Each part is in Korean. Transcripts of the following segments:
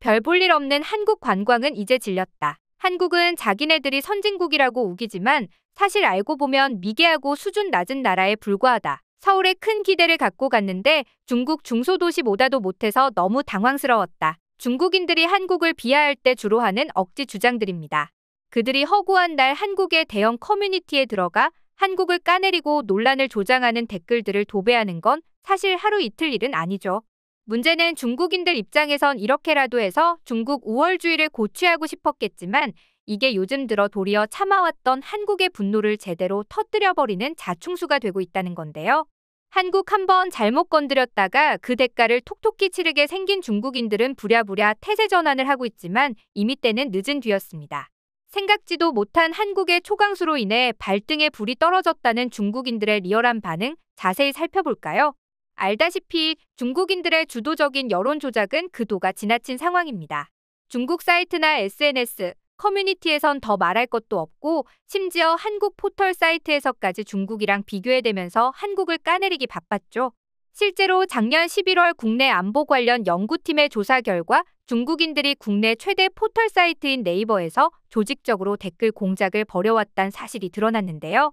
별 볼 일 없는 한국 관광은 이제 질렸다. 한국은 자기네들이 선진국이라고 우기지만 사실 알고 보면 미개하고 수준 낮은 나라에 불과하다. 서울에 큰 기대를 갖고 갔는데 중국 중소도시보다도 못해서 너무 당황스러웠다. 중국인들이 한국을 비하할 때 주로 하는 억지 주장들입니다. 그들이 허구한 날 한국의 대형 커뮤니티에 들어가 한국을 까내리고 논란을 조장하는 댓글들을 도배하는 건 사실 하루 이틀 일은 아니죠. 문제는 중국인들 입장에선 이렇게라도 해서 중국 우월주의를 고취하고 싶었겠지만 이게 요즘 들어 도리어 참아왔던 한국의 분노를 제대로 터뜨려버리는 자충수가 되고 있다는 건데요. 한국 한 번 잘못 건드렸다가 그 대가를 톡톡히 치르게 생긴 중국인들은 부랴부랴 태세 전환을 하고 있지만 이미 때는 늦은 뒤였습니다. 생각지도 못한 한국의 초강수로 인해 발등에 불이 떨어졌다는 중국인들의 리얼한 반응 자세히 살펴볼까요? 알다시피 중국인들의 주도적인 여론 조작은 그도가 지나친 상황입니다. 중국 사이트나 SNS, 커뮤니티에선 더 말할 것도 없고 심지어 한국 포털 사이트에서까지 중국이랑 비교해대면서 한국을 까내리기 바빴죠. 실제로 작년 11월 국내 안보 관련 연구팀의 조사 결과 중국인들이 국내 최대 포털 사이트인 네이버에서 조직적으로 댓글 공작을 벌여왔다는 사실이 드러났는데요.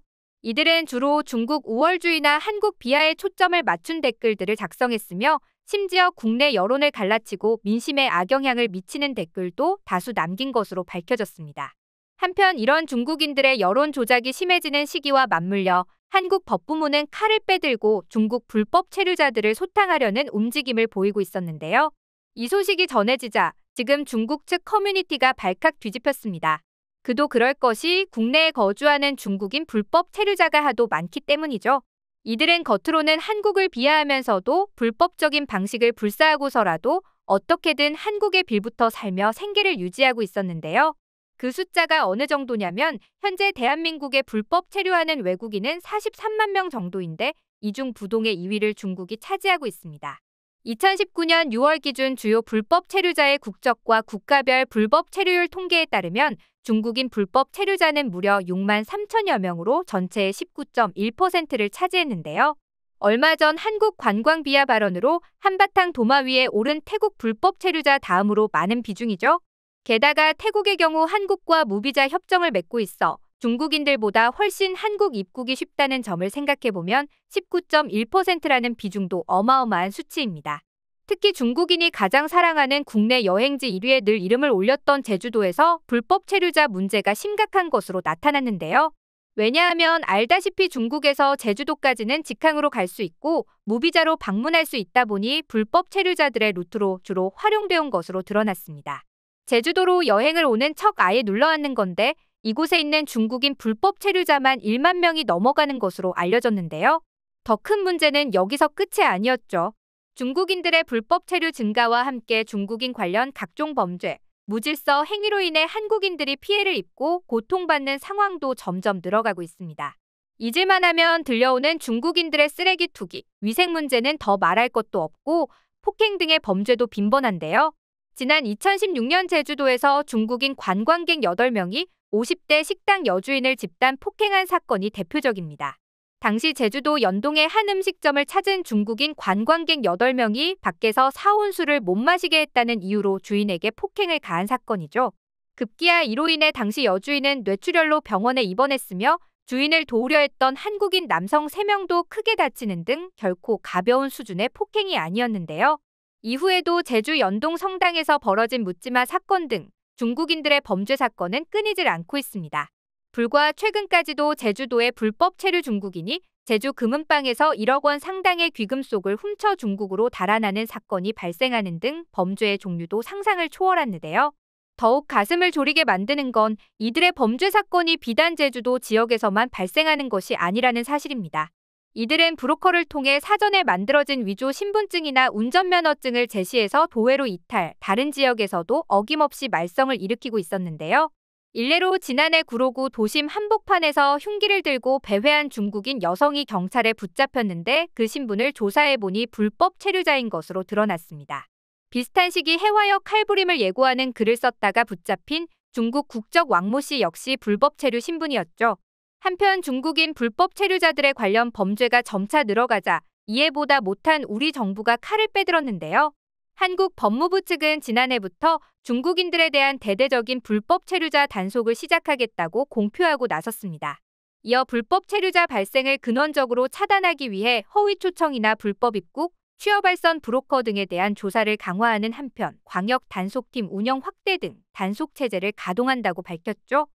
이들은 주로 중국 우월주의나 한국 비하에 초점을 맞춘 댓글들을 작성했으며 심지어 국내 여론을 갈라치고 민심에 악영향을 미치는 댓글도 다수 남긴 것으로 밝혀졌습니다. 한편 이런 중국인들의 여론 조작이 심해지는 시기와 맞물려 한국 법부문은 칼을 빼들고 중국 불법 체류자들을 소탕하려는 움직임을 보이고 있었는데요. 이 소식이 전해지자 지금 중국 측 커뮤니티가 발칵 뒤집혔습니다. 그도 그럴 것이 국내에 거주하는 중국인 불법 체류자가 하도 많기 때문이죠. 이들은 겉으로는 한국을 비하하면서도 불법적인 방식을 불사하고서라도 어떻게든 한국에빌붙어 살며 생계를 유지하고 있었는데요. 그 숫자가 어느 정도냐면 현재 대한민국에 불법 체류하는 외국인은 43만 명 정도인데 이 중 부동의 2위를 중국이 차지하고 있습니다. 2019년 6월 기준 주요 불법 체류자의 국적과 국가별 불법 체류율 통계에 따르면 중국인 불법 체류자는 무려 6만 3천여 명으로 전체의 19.1%를 차지했는데요. 얼마 전 한국 관광 비하 발언으로 한바탕 도마 위에 오른 태국 불법 체류자 다음으로 많은 비중이죠. 게다가 태국의 경우 한국과 무비자 협정을 맺고 있어 중국인들보다 훨씬 한국 입국이 쉽다는 점을 생각해보면 19.1%라는 비중도 어마어마한 수치입니다. 특히 중국인이 가장 사랑하는 국내 여행지 1위에 늘 이름을 올렸던 제주도에서 불법 체류자 문제가 심각한 것으로 나타났는데요. 왜냐하면 알다시피 중국에서 제주도까지는 직항으로 갈 수 있고 무비자로 방문할 수 있다 보니 불법 체류자들의 루트로 주로 활용되온 것으로 드러났습니다. 제주도로 여행을 오는 척 아예 눌러앉는 건데 이곳에 있는 중국인 불법 체류자만 1만 명이 넘어가는 것으로 알려졌는데요. 더 큰 문제는 여기서 끝이 아니었죠. 중국인들의 불법 체류 증가와 함께 중국인 관련 각종 범죄, 무질서 행위로 인해 한국인들이 피해를 입고 고통받는 상황도 점점 늘어가고 있습니다. 잊을만 하면 들려오는 중국인들의 쓰레기 투기, 위생 문제는 더 말할 것도 없고 폭행 등의 범죄도 빈번한데요. 지난 2016년 제주도에서 중국인 관광객 8명이 50대 식당 여주인을 집단 폭행한 사건이 대표적입니다. 당시 제주도 연동의 한 음식점을 찾은 중국인 관광객 8명이 밖에서 사온 술을 못 마시게 했다는 이유로 주인에게 폭행을 가한 사건이죠. 급기야 이로 인해 당시 여주인은 뇌출혈로 병원에 입원했으며 주인을 도우려 했던 한국인 남성 3명도 크게 다치는 등 결코 가벼운 수준의 폭행이 아니었는데요. 이후에도 제주 연동 성당에서 벌어진 묻지마 사건 등 중국인들의 범죄 사건은 끊이질 않고 있습니다. 불과 최근까지도 제주도의 불법 체류 중국인이 제주 금은방에서 1억 원 상당의 귀금속을 훔쳐 중국으로 달아나는 사건이 발생하는 등 범죄의 종류도 상상을 초월하는데요. 더욱 가슴을 졸이게 만드는 건 이들의 범죄 사건이 비단 제주도 지역에서만 발생하는 것이 아니라는 사실입니다. 이들은 브로커를 통해 사전에 만들어진 위조 신분증이나 운전면허증을 제시해서 도외로 이탈, 다른 지역에서도 어김없이 말썽을 일으키고 있었는데요. 일례로 지난해 구로구 도심 한복판에서 흉기를 들고 배회한 중국인 여성이 경찰에 붙잡혔는데 그 신분을 조사해보니 불법 체류자인 것으로 드러났습니다. 비슷한 시기 해화역 칼부림을 예고하는 글을 썼다가 붙잡힌 중국 국적 왕모 씨 역시 불법 체류 신분이었죠. 한편 중국인 불법 체류자들의 관련 범죄가 점차 늘어가자 이해보다 못한 우리 정부가 칼을 빼들었는데요. 한국 법무부 측은 지난해부터 중국인들에 대한 대대적인 불법 체류자 단속을 시작하겠다고 공표하고 나섰습니다. 이어 불법 체류자 발생을 근원적으로 차단하기 위해 허위 초청이나 불법 입국, 취업 발선 브로커 등에 대한 조사를 강화하는 한편 광역 단속팀 운영 확대 등 단속 체제를 가동한다고 밝혔죠.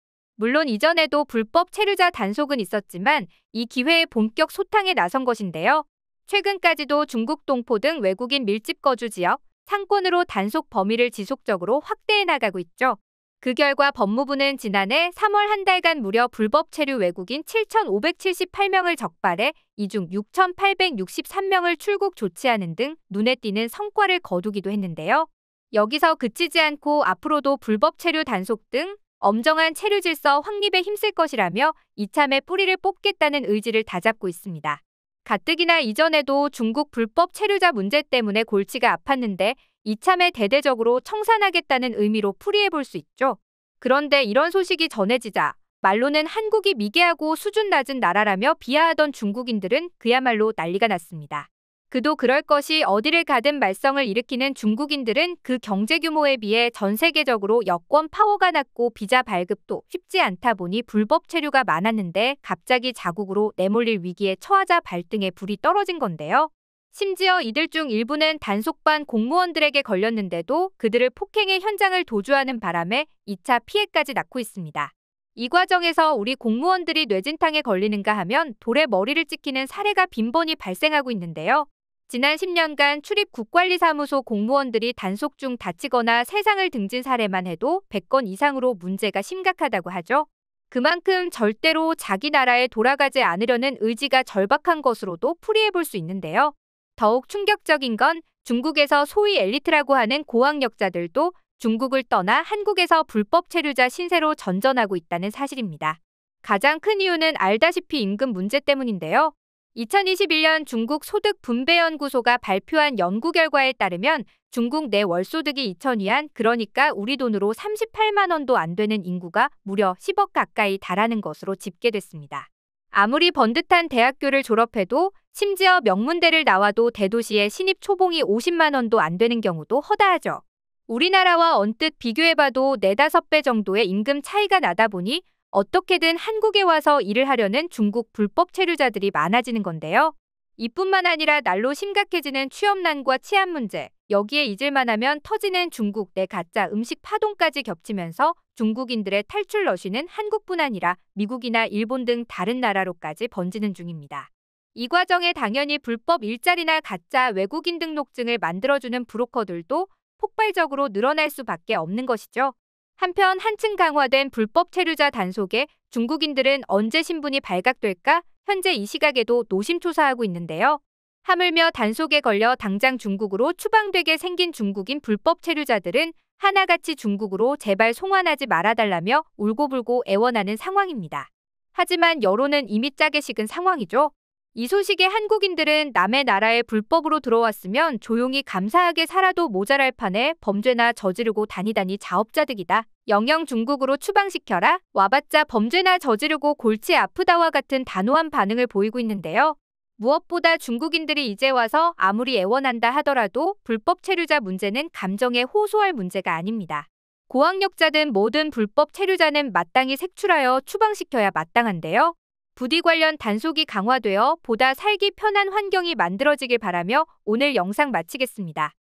물론 이전에도 불법 체류자 단속은 있었지만 이 기회에 본격 소탕에 나선 것인데요. 최근까지도 중국 동포 등 외국인 밀집 거주 지역, 상권으로 단속 범위를 지속적으로 확대해 나가고 있죠. 그 결과 법무부는 지난해 3월 한 달간 무려 불법 체류 외국인 7,578명을 적발해 이 중 6,863명을 출국 조치하는 등 눈에 띄는 성과를 거두기도 했는데요. 여기서 그치지 않고 앞으로도 불법 체류 단속 등 엄정한 체류 질서 확립에 힘쓸 것이라며 이참에 뿌리를 뽑겠다는 의지를 다잡고 있습니다. 가뜩이나 이전에도 중국 불법 체류자 문제 때문에 골치가 아팠는데 이참에 대대적으로 청산하겠다는 의미로 풀이해 볼 수 있죠. 그런데 이런 소식이 전해지자 말로는 한국이 미개하고 수준 낮은 나라라며 비하하던 중국인들은 그야말로 난리가 났습니다. 그도 그럴 것이 어디를 가든 말썽을 일으키는 중국인들은 그 경제 규모에 비해 전 세계적으로 여권 파워가 낮고 비자 발급도 쉽지 않다 보니 불법 체류가 많았는데 갑자기 자국으로 내몰릴 위기에 처하자 발등에 불이 떨어진 건데요. 심지어 이들 중 일부는 단속반 공무원들에게 걸렸는데도 그들을 폭행의 현장을 도주하는 바람에 2차 피해까지 낳고 있습니다. 이 과정에서 우리 공무원들이 뇌진탕에 걸리는가 하면 돌에 머리를 찍히는 사례가 빈번히 발생하고 있는데요. 지난 10년간 출입국관리사무소 공무원들이 단속 중 다치거나 세상을 등진 사례만 해도 100건 이상으로 문제가 심각하다고 하죠. 그만큼 절대로 자기 나라에 돌아가지 않으려는 의지가 절박한 것으로도 풀이해 볼 수 있는데요. 더욱 충격적인 건 중국에서 소위 엘리트라고 하는 고학력자들도 중국을 떠나 한국에서 불법 체류자 신세로 전전하고 있다는 사실입니다. 가장 큰 이유는 알다시피 임금 문제 때문인데요. 2021년 중국 소득분배연구소가 발표한 연구 결과에 따르면 중국 내 월소득이 2 0 0 0위안 그러니까 우리 돈으로 38만 원도 안 되는 인구가 무려 10억 가까이 달하는 것으로 집계됐습니다. 아무리 번듯한 대학교를 졸업해도 심지어 명문대를 나와도 대도시의 신입 초봉이 50만 원도 안 되는 경우도 허다하죠. 우리나라와 언뜻 비교해봐도 4, 5배 정도의 임금 차이가 나다 보니 어떻게든 한국에 와서 일을 하려는 중국 불법 체류자들이 많아지는 건데요. 이뿐만 아니라 날로 심각해지는 취업난과 치안 문제, 여기에 잊을만 하면 터지는 중국 내 가짜 음식 파동까지 겹치면서 중국인들의 탈출 러쉬는 한국뿐 아니라 미국이나 일본 등 다른 나라로까지 번지는 중입니다. 이 과정에 당연히 불법 일자리나 가짜 외국인 등록증을 만들어주는 브로커들도 폭발적으로 늘어날 수밖에 없는 것이죠. 한편 한층 강화된 불법 체류자 단속에 중국인들은 언제 신분이 발각될까 현재 이 시각에도 노심초사하고 있는데요. 하물며 단속에 걸려 당장 중국으로 추방되게 생긴 중국인 불법 체류자들은 하나같이 중국으로 제발 송환하지 말아달라며 울고불고 애원하는 상황입니다. 하지만 여론은 이미 짜게 식은 상황이죠. 이 소식에 한국인들은 남의 나라에 불법으로 들어왔으면 조용히 감사하게 살아도 모자랄 판에 범죄나 저지르고 다니다니 자업자득이다. 영영 중국으로 추방시켜라. 와봤자 범죄나 저지르고 골치 아프다와 같은 단호한 반응을 보이고 있는데요. 무엇보다 중국인들이 이제 와서 아무리 애원한다 하더라도 불법 체류자 문제는 감정에 호소할 문제가 아닙니다. 고학력자든 모든 불법 체류자는 마땅히 색출하여 추방시켜야 마땅한데요. 부디 관련 단속이 강화되어 보다 살기 편한 환경이 만들어지길 바라며 오늘 영상 마치겠습니다.